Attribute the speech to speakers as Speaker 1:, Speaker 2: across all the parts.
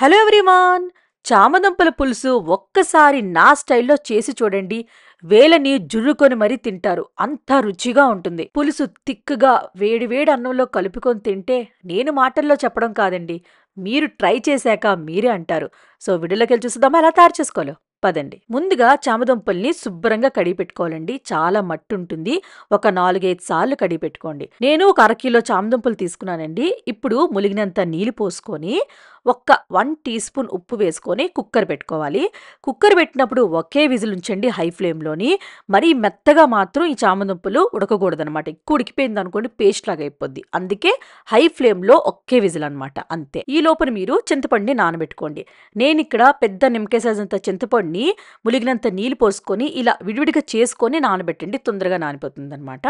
Speaker 1: hello everyone చామదుంపల పులుసు ఒక్కసారి నా స్టైల్లో చేసి చూడండి వేలని జుర్రుకొని మరీ తింటారు అంత రుచిగా ఉంటుంది పులుసు తిక్కుగా వేడివేడి అన్నంలో కలుపుకొని తింటే నేను మాటల్లో చెప్పడం కాదండి మీరు ట్రై చేశాక మీరే అంటారు సో వీడియోలోకి వెళ్ళి చూసుదామా ఎలా తయారు చేసుకోలో పదండి ముందుగా చామదుంపల్ని శుభ్రంగా కడిగి పెట్టుకోవాలండి చాలా మట్టి ఉంటుంది ఒక నాలుగైదు సార్లు కడిగి పెట్టుకోండి నేను ఒక అరకిలో చామదుంపలు తీసుకున్నానండి ఇప్పుడు ములిగినంత నీళ్ళు పోసుకొని ఒక్క వన్ టీ స్పూన్ ఉప్పు వేసుకొని కుక్కర్ పెట్టుకోవాలి కుక్కర్ పెట్టినప్పుడు ఒకే విజిల్ ఉంచండి హై ఫ్లేమ్లోని మరీ మెత్తగా మాత్రం ఈ చామదుంపలు ఉడకకూడదనమాట ఎక్కువ ఉడికిపోయింది అనుకోండి పేస్ట్ లాగా అయిపోద్ది అందుకే హై ఫ్లేమ్లో ఒకే విజిల్ అనమాట అంతే ఈ లోపల మీరు చింతపండుని నానబెట్టుకోండి నేను ఇక్కడ పెద్ద నిమ్మకాయ సైజ్ అంత చింతపండుని ములిగినంత నీళ్ళు పోసుకొని ఇలా విడివిడిగా చేసుకొని నానబెట్టండి తొందరగా నానిపోతుంది అనమాట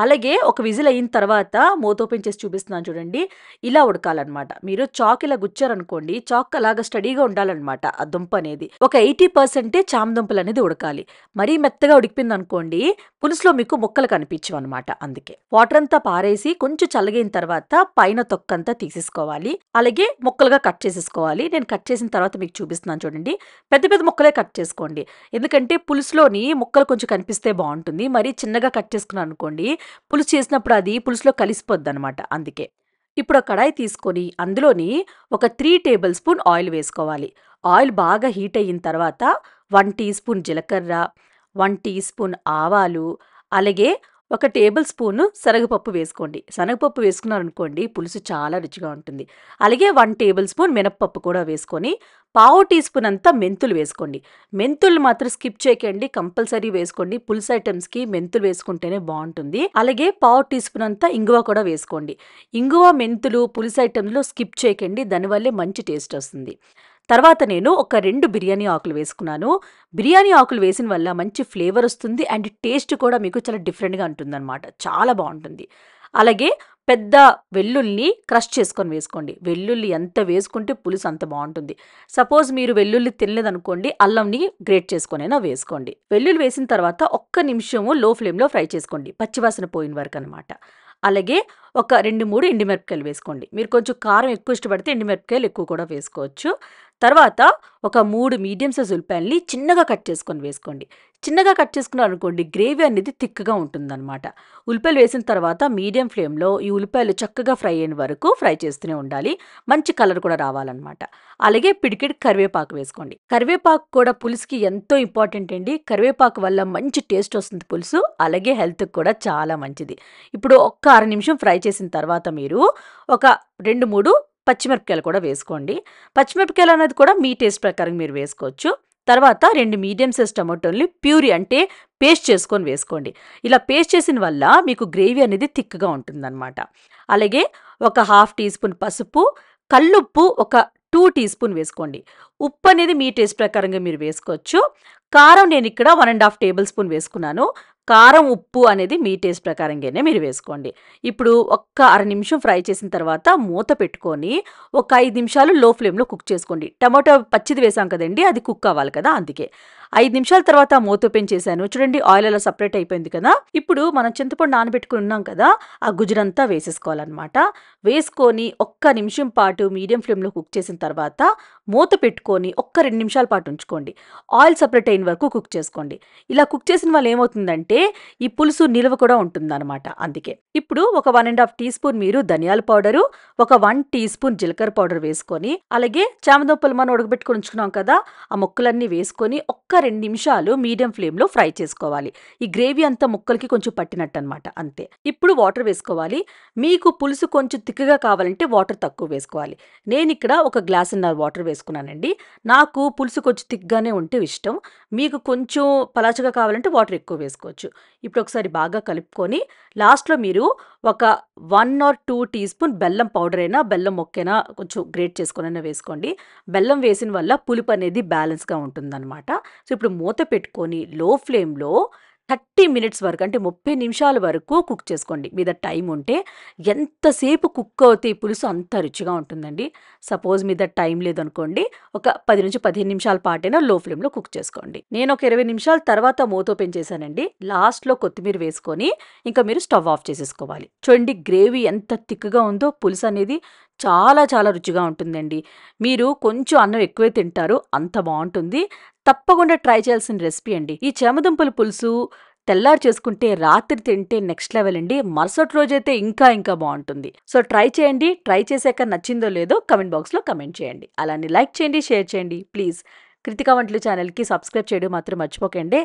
Speaker 1: అలాగే ఒక విజిల్ అయిన తర్వాత ఓపెన్ చేసి చూపిస్తున్నాను చూడండి ఇలా ఉడకాలన్నమాట మీరు చాక్ ఇలా గుచ్చారనుకోండి చాక్ అలాగా స్టడీగా ఉండాలన్నమాట ఆ దుంప అనేది ఒక ఎయిటీ పర్సెంటే చామదుంపలు అనేది ఉడకాలి మరీ మెత్తగా ఉడికిపోయింది అనుకోండి పులుసులో మీకు ముక్కలు కనిపించవు అనమాట అందుకే వాటర్ అంతా పారేసి కొంచెం చల్లగైన తర్వాత పైన తొక్కంతా తీసేసుకోవాలి అలాగే ముక్కలుగా కట్ చేసేసుకోవాలి నేను కట్ చేసిన తర్వాత మీకు చూపిస్తున్నాను చూడండి పెద్ద పెద్ద ముక్కలే కట్ చేసుకోండి ఎందుకంటే పులుసులోని ముక్కలు కొంచెం కనిపిస్తే బాగుంటుంది మరీ చిన్నగా కట్ చేసుకున్నాను అనుకోండి పులుసు చేసినప్పుడు అది పులుసులో కలిసిపోద్ది అనమాట అందుకే ఇప్పుడు కడాయి తీసుకొని అందులోని ఒక త్రీ టేబుల్ స్పూన్ ఆయిల్ వేసుకోవాలి ఆయిల్ బాగా హీట్ అయిన తర్వాత వన్ టీ స్పూన్ జీలకర్ర వన్ టీ స్పూన్ ఆవాలు అలాగే ఒక టేబుల్ స్పూను శనగపప్పు వేసుకోండి శనగపప్పు వేసుకున్నారనుకోండి పులుసు చాలా రుచిగా ఉంటుంది అలాగే వన్ టేబుల్ స్పూన్ మినప్పప్పు కూడా వేసుకొని పావు టీ స్పూన్ అంతా మెంతులు వేసుకోండి మెంతులు మాత్రం స్కిప్ చేయకండి కంపల్సరీ వేసుకోండి పులుసు ఐటమ్స్కి మెంతులు వేసుకుంటేనే బాగుంటుంది అలాగే పావు టీ స్పూన్ అంతా ఇంగువ కూడా వేసుకోండి ఇంగువ మెంతులు పులుసు ఐటమ్లో స్కిప్ చేయకండి దానివల్లే మంచి టేస్ట్ వస్తుంది తర్వాత నేను ఒక రెండు బిర్యానీ ఆకులు వేసుకున్నాను బిర్యానీ ఆకులు వేసిన వల్ల మంచి ఫ్లేవర్ వస్తుంది అండ్ టేస్ట్ కూడా మీకు చాలా డిఫరెంట్గా ఉంటుందన్నమాట చాలా బాగుంటుంది అలాగే పెద్ద వెల్లుల్ని క్రష్ చేసుకొని వేసుకోండి వెల్లుల్లి ఎంత వేసుకుంటే పులుసు అంత బాగుంటుంది సపోజ్ మీరు వెల్లుల్లి తినలేదనుకోండి అల్లంని గ్రేట్ చేసుకునేనా వేసుకోండి వెల్లుల్లి వేసిన తర్వాత ఒక్క నిమిషము లో ఫ్లేమ్లో ఫ్రై చేసుకోండి పచ్చివాసన పోయిన వరకు అనమాట అలాగే ఒక రెండు మూడు ఎండుమిరపకాయలు వేసుకోండి మీరు కొంచెం కారం ఎక్కువ ఇష్టపడితే ఎండిమిరపకాయలు ఎక్కువ కూడా వేసుకోవచ్చు తర్వాత ఒక మూడు మీడియం సైజ్ ఉల్లిపాయలని చిన్నగా కట్ చేసుకొని వేసుకోండి చిన్నగా కట్ చేసుకున్నారు అనుకోండి గ్రేవీ అనేది థిక్గా ఉంటుందన్నమాట ఉల్లిపాయలు వేసిన తర్వాత మీడియం ఫ్లేమ్లో ఈ ఉల్లిపాయలు చక్కగా ఫ్రై అయిన వరకు ఫ్రై చేస్తూనే ఉండాలి మంచి కలర్ కూడా రావాలన్నమాట అలాగే పిడికిడి కరివేపాకు వేసుకోండి కరివేపాకు కూడా పులుసుకి ఎంతో ఇంపార్టెంట్ అండి కరివేపాకు వల్ల మంచి టేస్ట్ వస్తుంది పులుసు అలాగే హెల్త్కి కూడా చాలా మంచిది ఇప్పుడు ఒక్క అర నిమిషం ఫ్రై చేసిన తర్వాత మీరు ఒక రెండు మూడు పచ్చిమిరపకాయలు కూడా వేసుకోండి పచ్చిమిరపకాయలు అనేది కూడా మీ టేస్ట్ ప్రకారం మీరు వేసుకోవచ్చు తర్వాత రెండు మీడియం సైజ్ టమాటోల్ని ప్యూరీ అంటే పేస్ట్ చేసుకొని వేసుకోండి ఇలా పేస్ట్ చేసిన వల్ల మీకు గ్రేవీ అనేది థిక్గా ఉంటుందన్నమాట అలాగే ఒక హాఫ్ టీ స్పూన్ పసుపు కల్లుప్పు ఒక టూ టీ స్పూన్ వేసుకోండి ఉప్పు అనేది మీ టేస్ట్ ప్రకారంగా మీరు వేసుకోవచ్చు కారం నేను ఇక్కడ one and half tablespoon వేసుకున్నాను కారం ఉప్పు అనేది మీ టేస్ట్ ప్రకారంగానే మీరు వేసుకోండి ఇప్పుడు ఒక్క అర నిమిషం ఫ్రై చేసిన తర్వాత మూత పెట్టుకొని ఒక ఐదు నిమిషాలు లో ఫ్లేమ్లో కుక్ చేసుకోండి టమాటో పచ్చిది వేసాం కదండి అది కుక్ అవ్వాలి కదా అందుకే ఐదు నిమిషాల తర్వాత మూత పెంచేసాను చూడండి ఆయిల్ అలా సపరేట్ అయిపోయింది కదా ఇప్పుడు మనం చింతపండు నానబెట్టుకుని ఉన్నాం కదా ఆ గుజరంతా వేసేసుకోవాలన్నమాట వేసుకొని ఒక్క నిమిషం పాటు మీడియం ఫ్లేమ్లో కుక్ చేసిన తర్వాత మూత పెట్టుకొని ఒక్క రెండు నిమిషాల పాటు ఉంచుకోండి ఆయిల్ సపరేట్ అయిన వరకు కుక్ చేసుకోండి ఇలా కుక్ చేసిన వాళ్ళు ఏమవుతుందంటే ఏంటంటే ఈ పులుసు నిల్వ కూడా ఉంటుందన్నమాట అందుకే ఇప్పుడు ఒక one and half teaspoon మీరు ధనియాల పౌడరు ఒక వన్ టీ స్పూన్ జీలకర్ర పౌడర్ వేసుకొని అలాగే చామదుంపలు మనం ఉడకబెట్టుకుని ఉంచుకున్నాం కదా ఆ ముక్కలన్నీ వేసుకొని ఒక్క రెండు నిమిషాలు మీడియం ఫ్లేమ్లో ఫ్రై చేసుకోవాలి ఈ గ్రేవీ అంతా ముక్కలకి కొంచెం పట్టినట్టు అనమాట అంతే ఇప్పుడు వాటర్ వేసుకోవాలి మీకు పులుసు కొంచెం తిక్కగా కావాలంటే వాటర్ తక్కువ వేసుకోవాలి నేను ఇక్కడ ఒక గ్లాసున్నర వాటర్ వేసుకున్నానండి నాకు పులుసు కొంచెం తిక్కగానే ఉంటే ఇష్టం మీకు కొంచెం పలాచగా కావాలంటే వాటర్ ఎక్కువ వేసుకోవచ్చు చేసుకోవచ్చు ఇప్పుడు ఒకసారి బాగా కలుపుకొని లాస్ట్లో మీరు ఒక one or two teaspoon బెల్లం పౌడర్ అయినా బెల్లం మొక్కైనా కొంచెం గ్రేట్ చేసుకొనైనా వేసుకోండి బెల్లం వేసిన వల్ల పులుపు అనేది బ్యాలెన్స్గా ఉంటుందన్నమాట సో ఇప్పుడు మూత పెట్టుకొని లో ఫ్లేమ్లో థర్టీ మినిట్స్ వరకు అంటే ముప్పై నిమిషాల వరకు కుక్ చేసుకోండి మీద టైం ఉంటే ఎంతసేపు కుక్ అవుతే పులుసు అంత రుచిగా ఉంటుందండి సపోజ్ మీద టైం లేదనుకోండి ఒక పది నుంచి పదిహేను నిమిషాల పాటైనా లో ఫ్లేమ్లో కుక్ చేసుకోండి నేను ఒక ఇరవై నిమిషాల తర్వాత మూత ఓపెన్ చేశానండి లాస్ట్లో కొత్తిమీర వేసుకొని ఇంకా మీరు స్టవ్ ఆఫ్ చేసేసుకోవాలి చూడండి గ్రేవీ ఎంత థిక్గా ఉందో పులుసు అనేది చాలా చాలా రుచిగా ఉంటుందండి మీరు కొంచెం అన్నం ఎక్కువే తింటారు అంత బాగుంటుంది తప్పకుండా ట్రై చేయాల్సిన రెసిపీ అండి ఈ చేమదుంపల పులుసు తెల్లారు చేసుకుంటే రాత్రి తింటే నెక్స్ట్ లెవెల్ అండి మరుసటి రోజైతే ఇంకా ఇంకా బాగుంటుంది సో ట్రై చేయండి ట్రై చేశాక నచ్చిందో లేదో కమెంట్ బాక్స్లో కమెంట్ చేయండి అలానే లైక్ చేయండి షేర్ చేయండి ప్లీజ్ కృతికా వంటలు ఛానల్కి సబ్స్క్రైబ్ చేయడం మాత్రం మర్చిపోకండి